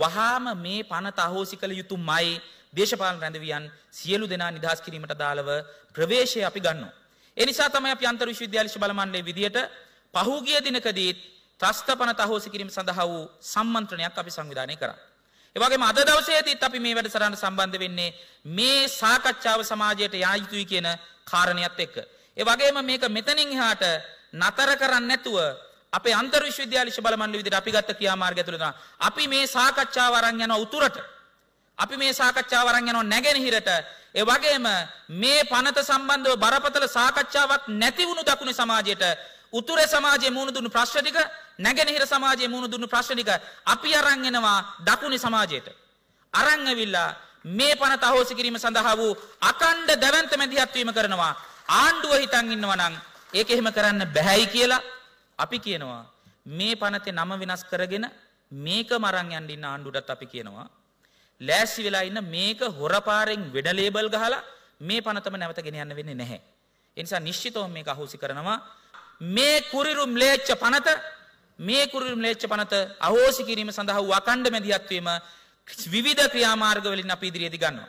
වහාම මේ පනත අහෝසි කළ යුතුමයි දේශපාලන රැඳවියන් සියලු දෙනා නිදහස් කිරීමට දාලව ප්‍රවේශය අපි ගන්නවා. ඒ නිසා තමයි අපි අන්තර් විශ්වවිද්‍යාලීය බල මණ්ඩලයේ විදියට පහුගිය දිනකදීත් ත්‍රස්ත පනත අහෝසි කිරීම සඳහා වූ සම්මන්ත්‍රණයක් අපි සංවිධානය කරා. ඒ වගේම අද දවසේදීත් අපි මේ වැඩසටහනට සම්බන්ධ වෙන්නේ මේ සාකච්ඡාව සමාජයට යා යුතුයි කියන කාරණයක් එක්ක. ඒ වගේම මේක මෙතනින් එහාට නතර කරන්නේ නැතුව අපේ අන්තර් විශ්වවිද්‍යාලිෂ බලමණ්ඩල විදිහට අපි ගත්ත ක්‍රියාමාර්ගය ඇතුළේ තමයි අපි මේ සාකච්ඡාව අරන් යනවා උතුරට අපි මේ සාකච්ඡාව අරන් යනවා නැගෙනහිරට ඒ වගේම මේ පනත සම්බන්ධව බරපතල සාකච්ඡාවක් නැති වුණු දකුණේ සමාජයට උතුරේ සමාජයේ මුහුණ දුන්නු ප්‍රශ්න ටික නැගෙනහිර සමාජයේ මුහුණ දුන්නු ප්‍රශ්න ටික අපි අරන් එනවා දකුණේ සමාජයට අරන් ඇවිල්ලා මේ පනත අහෝසි කිරීම සඳහා වූ අකණ්ඩ දැවැන්ත මැදිහත් වීම කරනවා ආණ්ඩුව හිතන් ඉන්නවා නම් ඒක එහෙම කරන්න බෑයි කියලා අපි කියනවා මේ පනතේ නම වෙනස් කරගෙන මේක මරන් යන්න ඉන්න ආණ්ඩුවටත් අපි කියනවා ලෑස්ති වෙලා ඉන්න මේක හොරපාරෙන් වෙඩ ලේබල් ගහලා මේ පනතම නැවත ගෙන යන්න වෙන්නේ නැහැ. ඒ නිසා නිශ්චිතව මේක අහෝසි කරනවා මේ කුරිරු ම්ලේච්ඡ පනත මේ කුරිරු ම්ලේච්ඡ පනත අහෝසි කිරීම සඳහා වකණ්ඩ මැදිහත් වීම විවිධ ක්‍රියාමාර්ග වලින් අපි ඉදිරියේදී ගන්නවා.